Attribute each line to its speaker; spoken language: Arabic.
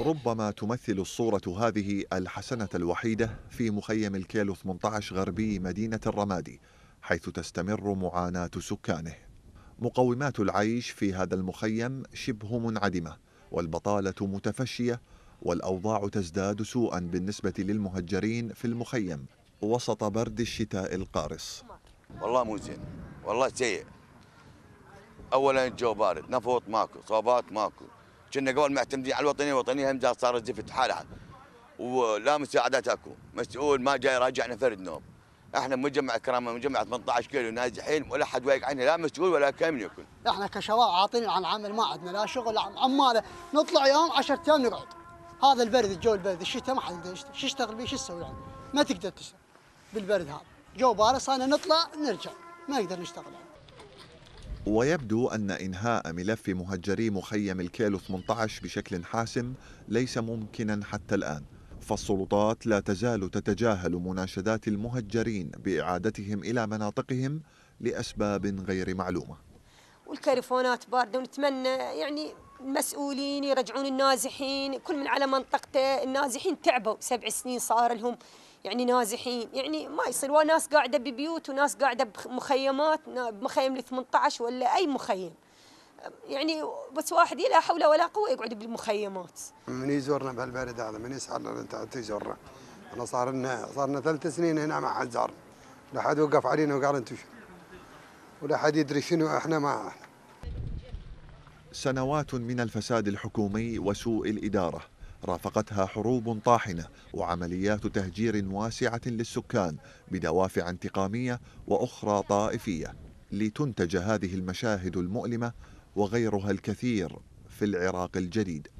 Speaker 1: ربما تمثل الصورة هذه الحسنة الوحيدة في مخيم الكيلو 18 غربي مدينة الرمادي حيث تستمر معاناة سكانه مقومات العيش في هذا المخيم شبه منعدمة والبطالة متفشية والأوضاع تزداد سوءا بالنسبة للمهجرين في المخيم وسط برد الشتاء القارس
Speaker 2: والله مو زين والله سيء أولا الجو بارد نفوت ماكو صوبات ماكو كنا قبل معتمدين على الوطنيه الوطنيه هم صارت زفت حالها ولا مساعدات اكو مسؤول ما جاي راجعنا فرد نوم احنا مجمع كرامه مجمع 18 كيلو نازحين ولا حد واقع عنه لا مسؤول ولا كامل يكون
Speaker 3: احنا كشباب عاطلين عن عمل ما عندنا لا شغل عماله نطلع يوم 10 ايام نقعد هذا البرد الجو البرد الشتاء ما حد يشتغل شو يشتغل به شو يسوي يعني ما تقدر تشتغل بالبرد هذا جو بارس انا نطلع نرجع ما نقدر نشتغل يعني.
Speaker 1: ويبدو أن إنهاء ملف مهجري مخيم الكيلو 18 بشكل حاسم ليس ممكنا حتى الآن فالسلطات لا تزال تتجاهل مناشدات المهجرين بإعادتهم إلى مناطقهم لأسباب غير معلومة
Speaker 4: والكاريفونات باردة ونتمنى يعني المسؤولين يرجعون النازحين كل من على منطقته النازحين تعبوا سبع سنين صار لهم يعني نازحين يعني ما يصير وناس قاعده ببيوت وناس قاعده بمخيمات بمخيم ال 18 ولا اي مخيم يعني بس واحد لا حول ولا قوه يقعد بالمخيمات
Speaker 5: من يزورنا بهالبرد هذا من يسعى انت تزورنا انا صار لنا صار لنا ثلاث سنين هنا ما حد زارنا لا حد وقف علينا وقال انتم شنو ولا حد يدري شنو احنا ما
Speaker 1: سنوات من الفساد الحكومي وسوء الاداره رافقتها حروب طاحنة وعمليات تهجير واسعة للسكان بدوافع انتقامية وأخرى طائفية لتنتج هذه المشاهد المؤلمة وغيرها الكثير في العراق الجديد